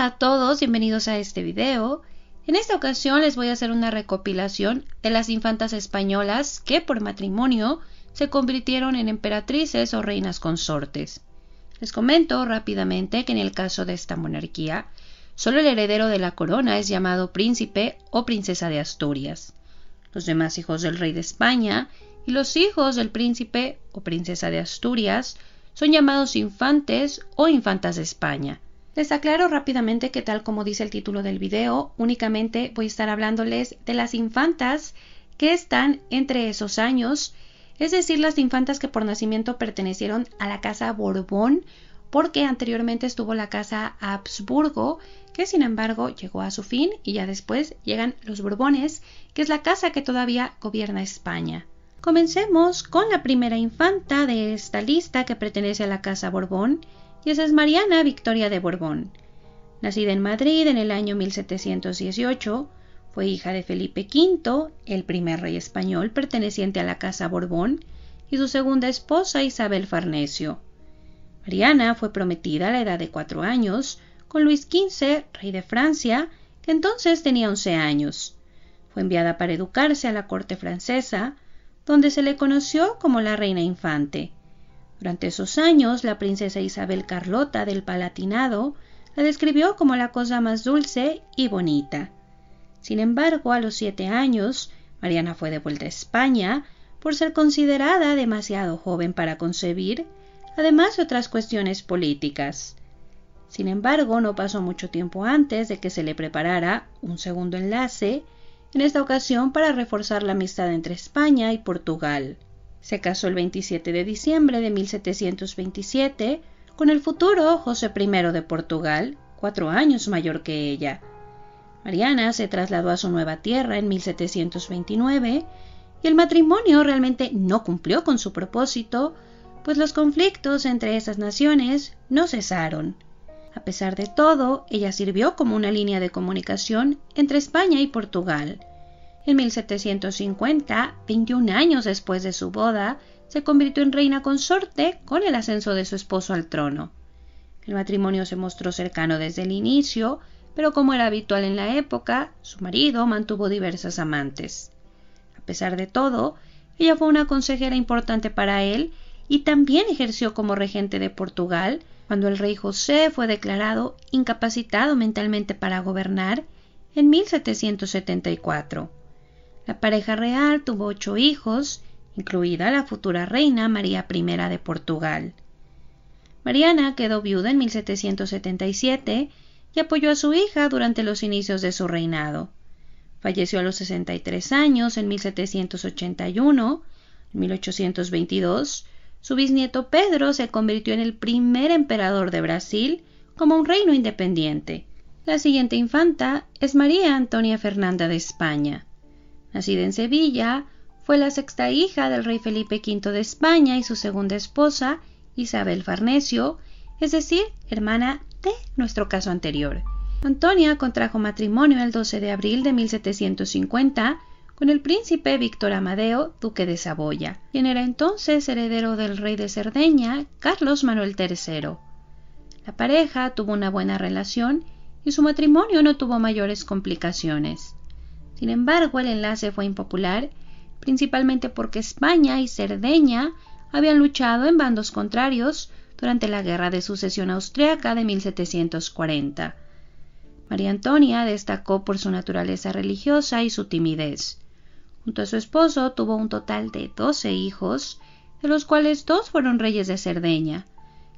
Hola a todos, bienvenidos a este video. En esta ocasión les voy a hacer una recopilación de las infantas españolas que por matrimonio se convirtieron en emperatrices o reinas consortes. Les comento rápidamente que en el caso de esta monarquía, solo el heredero de la corona es llamado príncipe o princesa de Asturias. Los demás hijos del rey de España y los hijos del príncipe o princesa de Asturias son llamados infantes o infantas de España les aclaro rápidamente que tal como dice el título del video, únicamente voy a estar hablándoles de las infantas que están entre esos años, es decir, las infantas que por nacimiento pertenecieron a la casa Borbón, porque anteriormente estuvo la casa Habsburgo, que sin embargo llegó a su fin y ya después llegan los Borbones, que es la casa que todavía gobierna España. Comencemos con la primera infanta de esta lista que pertenece a la casa Borbón, y esa es Mariana Victoria de Borbón. Nacida en Madrid en el año 1718, fue hija de Felipe V, el primer rey español perteneciente a la Casa Borbón, y su segunda esposa Isabel Farnesio. Mariana fue prometida a la edad de cuatro años con Luis XV, rey de Francia, que entonces tenía once años. Fue enviada para educarse a la corte francesa, donde se le conoció como la reina infante. Durante esos años, la princesa Isabel Carlota del Palatinado la describió como la cosa más dulce y bonita. Sin embargo, a los siete años, Mariana fue devuelta a España por ser considerada demasiado joven para concebir, además de otras cuestiones políticas. Sin embargo, no pasó mucho tiempo antes de que se le preparara un segundo enlace, en esta ocasión para reforzar la amistad entre España y Portugal. Se casó el 27 de diciembre de 1727 con el futuro José I de Portugal, cuatro años mayor que ella. Mariana se trasladó a su nueva tierra en 1729 y el matrimonio realmente no cumplió con su propósito, pues los conflictos entre esas naciones no cesaron. A pesar de todo, ella sirvió como una línea de comunicación entre España y Portugal, en 1750, 21 años después de su boda, se convirtió en reina consorte con el ascenso de su esposo al trono. El matrimonio se mostró cercano desde el inicio, pero como era habitual en la época, su marido mantuvo diversas amantes. A pesar de todo, ella fue una consejera importante para él y también ejerció como regente de Portugal cuando el rey José fue declarado incapacitado mentalmente para gobernar en 1774. La pareja real tuvo ocho hijos, incluida la futura reina María I de Portugal. Mariana quedó viuda en 1777 y apoyó a su hija durante los inicios de su reinado. Falleció a los 63 años en 1781. En 1822, su bisnieto Pedro se convirtió en el primer emperador de Brasil como un reino independiente. La siguiente infanta es María Antonia Fernanda de España. Nacida en Sevilla, fue la sexta hija del rey Felipe V de España y su segunda esposa, Isabel Farnesio, es decir, hermana de nuestro caso anterior. Antonia contrajo matrimonio el 12 de abril de 1750 con el príncipe Víctor Amadeo, duque de Saboya, quien era entonces heredero del rey de Cerdeña, Carlos Manuel III. La pareja tuvo una buena relación y su matrimonio no tuvo mayores complicaciones. Sin embargo, el enlace fue impopular, principalmente porque España y Cerdeña habían luchado en bandos contrarios durante la Guerra de Sucesión Austriaca de 1740. María Antonia destacó por su naturaleza religiosa y su timidez. Junto a su esposo tuvo un total de 12 hijos, de los cuales dos fueron reyes de Cerdeña,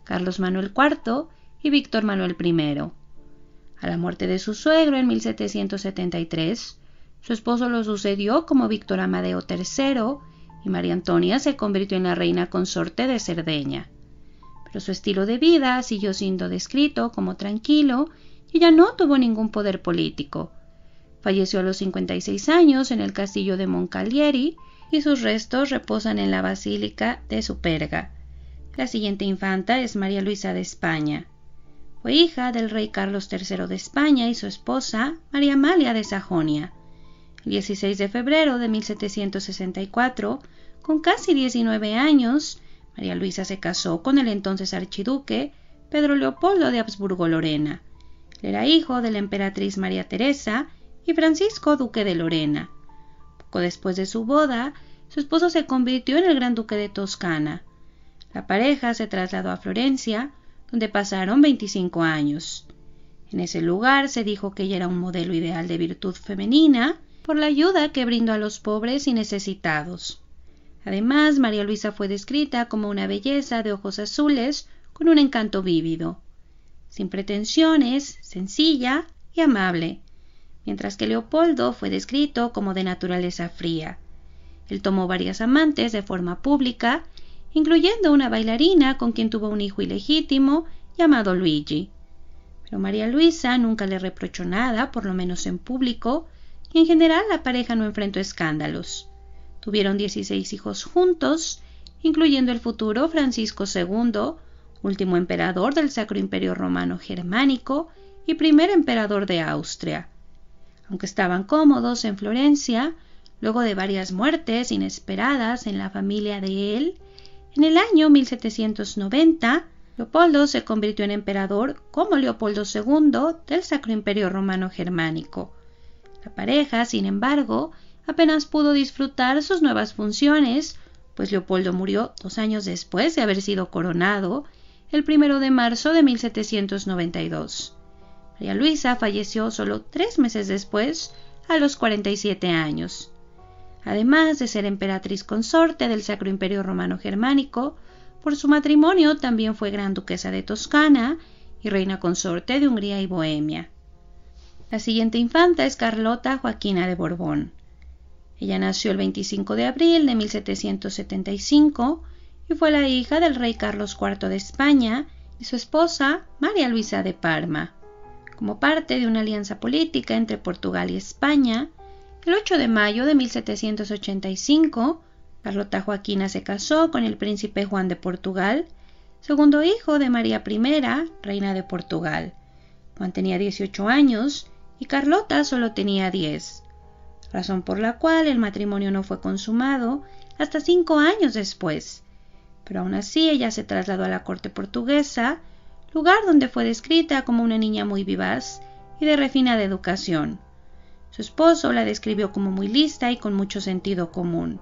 Carlos Manuel IV y Víctor Manuel I. A la muerte de su suegro en 1773, su esposo lo sucedió como Víctor Amadeo III y María Antonia se convirtió en la reina consorte de Cerdeña. Pero su estilo de vida siguió siendo descrito como tranquilo y ya no tuvo ningún poder político. Falleció a los 56 años en el castillo de Moncalieri y sus restos reposan en la basílica de Superga. La siguiente infanta es María Luisa de España. Fue hija del rey Carlos III de España y su esposa, María Amalia de Sajonia. 16 de febrero de 1764, con casi 19 años, María Luisa se casó con el entonces archiduque Pedro Leopoldo de Habsburgo-Lorena. Era hijo de la emperatriz María Teresa y Francisco, duque de Lorena. Poco después de su boda, su esposo se convirtió en el gran duque de Toscana. La pareja se trasladó a Florencia, donde pasaron 25 años. En ese lugar se dijo que ella era un modelo ideal de virtud femenina por la ayuda que brindó a los pobres y necesitados. Además, María Luisa fue descrita como una belleza de ojos azules con un encanto vívido, sin pretensiones, sencilla y amable, mientras que Leopoldo fue descrito como de naturaleza fría. Él tomó varias amantes de forma pública, incluyendo una bailarina con quien tuvo un hijo ilegítimo llamado Luigi. Pero María Luisa nunca le reprochó nada, por lo menos en público, en general, la pareja no enfrentó escándalos. Tuvieron 16 hijos juntos, incluyendo el futuro Francisco II, último emperador del Sacro Imperio Romano Germánico y primer emperador de Austria. Aunque estaban cómodos en Florencia, luego de varias muertes inesperadas en la familia de él, en el año 1790, Leopoldo se convirtió en emperador como Leopoldo II del Sacro Imperio Romano Germánico. La pareja, sin embargo, apenas pudo disfrutar sus nuevas funciones, pues Leopoldo murió dos años después de haber sido coronado, el primero de marzo de 1792. María Luisa falleció solo tres meses después, a los 47 años. Además de ser emperatriz consorte del Sacro Imperio Romano Germánico, por su matrimonio también fue gran duquesa de Toscana y reina consorte de Hungría y Bohemia. La siguiente infanta es Carlota Joaquina de Borbón. Ella nació el 25 de abril de 1775 y fue la hija del rey Carlos IV de España y su esposa María Luisa de Parma. Como parte de una alianza política entre Portugal y España, el 8 de mayo de 1785, Carlota Joaquina se casó con el príncipe Juan de Portugal, segundo hijo de María I, reina de Portugal. Juan tenía 18 años y Carlota solo tenía 10, razón por la cual el matrimonio no fue consumado hasta cinco años después. Pero aún así ella se trasladó a la corte portuguesa, lugar donde fue descrita como una niña muy vivaz y de refinada educación. Su esposo la describió como muy lista y con mucho sentido común.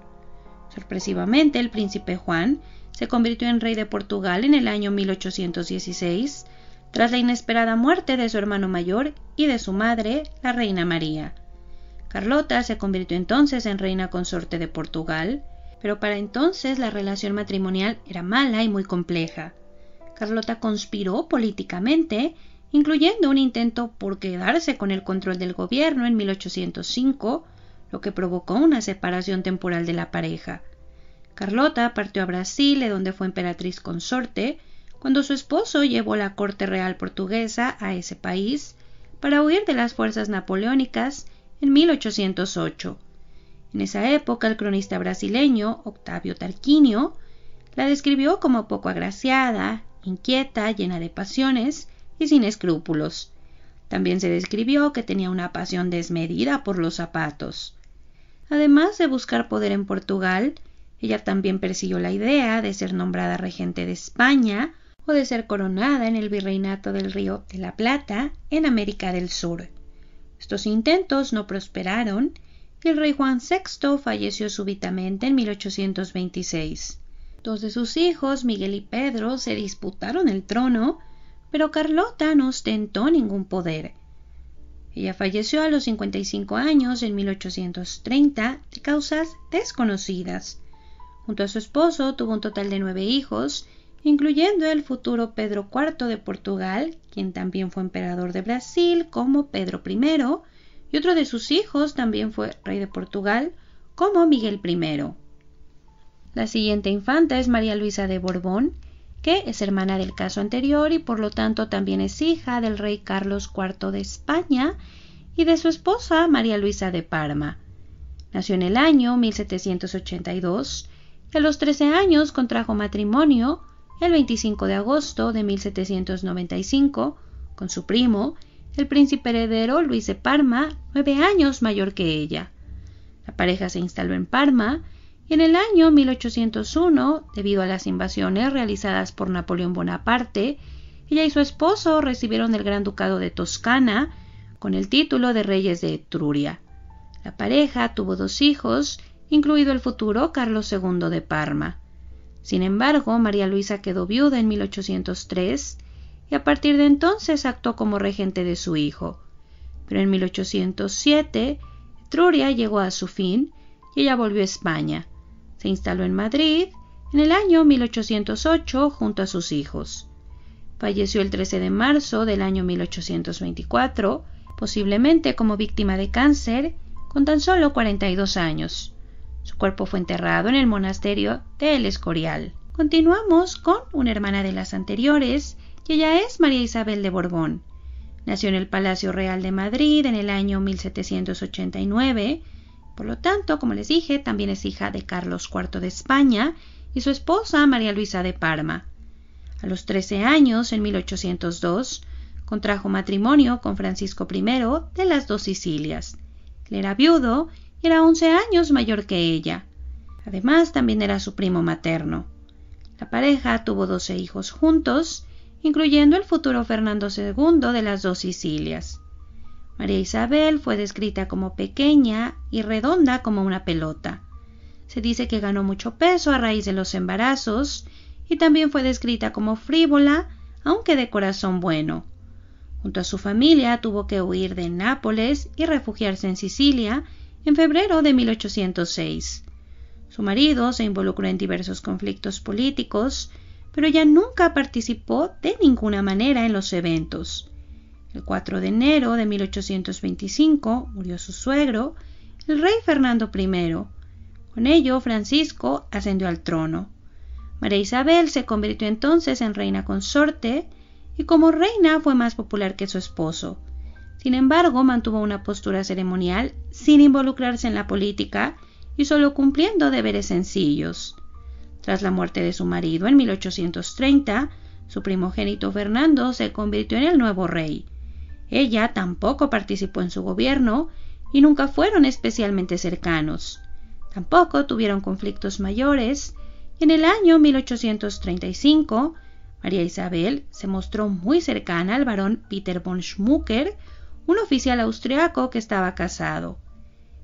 Sorpresivamente, el príncipe Juan se convirtió en rey de Portugal en el año 1816 tras la inesperada muerte de su hermano mayor y de su madre, la reina María. Carlota se convirtió entonces en reina consorte de Portugal, pero para entonces la relación matrimonial era mala y muy compleja. Carlota conspiró políticamente, incluyendo un intento por quedarse con el control del gobierno en 1805, lo que provocó una separación temporal de la pareja. Carlota partió a Brasil, de donde fue emperatriz consorte, cuando su esposo llevó la corte real portuguesa a ese país para huir de las fuerzas napoleónicas en 1808. En esa época el cronista brasileño Octavio Tarquinio la describió como poco agraciada, inquieta, llena de pasiones y sin escrúpulos. También se describió que tenía una pasión desmedida por los zapatos. Además de buscar poder en Portugal, ella también persiguió la idea de ser nombrada regente de España o de ser coronada en el virreinato del Río de la Plata en América del Sur. Estos intentos no prosperaron y el rey Juan VI falleció súbitamente en 1826. Dos de sus hijos, Miguel y Pedro, se disputaron el trono, pero Carlota no ostentó ningún poder. Ella falleció a los 55 años en 1830 de causas desconocidas. Junto a su esposo tuvo un total de nueve hijos incluyendo el futuro Pedro IV de Portugal, quien también fue emperador de Brasil como Pedro I, y otro de sus hijos también fue rey de Portugal como Miguel I. La siguiente infanta es María Luisa de Borbón, que es hermana del caso anterior y por lo tanto también es hija del rey Carlos IV de España y de su esposa María Luisa de Parma. Nació en el año 1782 y a los 13 años contrajo matrimonio el 25 de agosto de 1795 con su primo, el príncipe heredero Luis de Parma, nueve años mayor que ella. La pareja se instaló en Parma y en el año 1801, debido a las invasiones realizadas por Napoleón Bonaparte, ella y su esposo recibieron el Gran Ducado de Toscana con el título de Reyes de Etruria. La pareja tuvo dos hijos, incluido el futuro Carlos II de Parma. Sin embargo, María Luisa quedó viuda en 1803 y a partir de entonces actuó como regente de su hijo. Pero en 1807, Truria llegó a su fin y ella volvió a España. Se instaló en Madrid en el año 1808 junto a sus hijos. Falleció el 13 de marzo del año 1824, posiblemente como víctima de cáncer, con tan solo 42 años. Su cuerpo fue enterrado en el monasterio de El Escorial. Continuamos con una hermana de las anteriores, que ella es María Isabel de Borbón. Nació en el Palacio Real de Madrid en el año 1789. Por lo tanto, como les dije, también es hija de Carlos IV de España y su esposa María Luisa de Parma. A los 13 años, en 1802, contrajo matrimonio con Francisco I de las dos Sicilias. Él era viudo era 11 años mayor que ella. Además, también era su primo materno. La pareja tuvo 12 hijos juntos, incluyendo el futuro Fernando II de las dos Sicilias. María Isabel fue descrita como pequeña y redonda como una pelota. Se dice que ganó mucho peso a raíz de los embarazos y también fue descrita como frívola, aunque de corazón bueno. Junto a su familia tuvo que huir de Nápoles y refugiarse en Sicilia, en febrero de 1806. Su marido se involucró en diversos conflictos políticos, pero ella nunca participó de ninguna manera en los eventos. El 4 de enero de 1825 murió su suegro, el rey Fernando I. Con ello, Francisco ascendió al trono. María Isabel se convirtió entonces en reina consorte y como reina fue más popular que su esposo, sin embargo, mantuvo una postura ceremonial sin involucrarse en la política y solo cumpliendo deberes sencillos. Tras la muerte de su marido en 1830, su primogénito Fernando se convirtió en el nuevo rey. Ella tampoco participó en su gobierno y nunca fueron especialmente cercanos. Tampoco tuvieron conflictos mayores en el año 1835 María Isabel se mostró muy cercana al barón Peter von Schmucker, un oficial austriaco que estaba casado.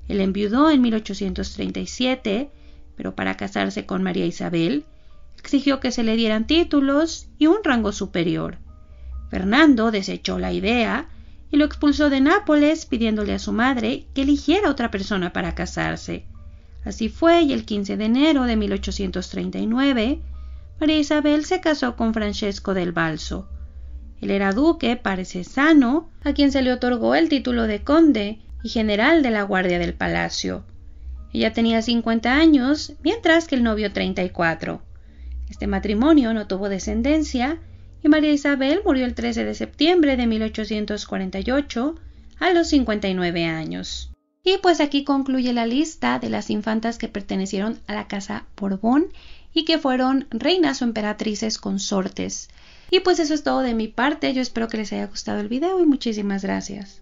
Él enviudó en 1837, pero para casarse con María Isabel, exigió que se le dieran títulos y un rango superior. Fernando desechó la idea y lo expulsó de Nápoles pidiéndole a su madre que eligiera otra persona para casarse. Así fue y el 15 de enero de 1839 María Isabel se casó con Francesco del Balso, él era duque, parece sano, a quien se le otorgó el título de conde y general de la guardia del palacio. Ella tenía 50 años, mientras que el novio 34. Este matrimonio no tuvo descendencia y María Isabel murió el 13 de septiembre de 1848 a los 59 años. Y pues aquí concluye la lista de las infantas que pertenecieron a la Casa Borbón y que fueron reinas o emperatrices consortes. Y pues eso es todo de mi parte, yo espero que les haya gustado el video y muchísimas gracias.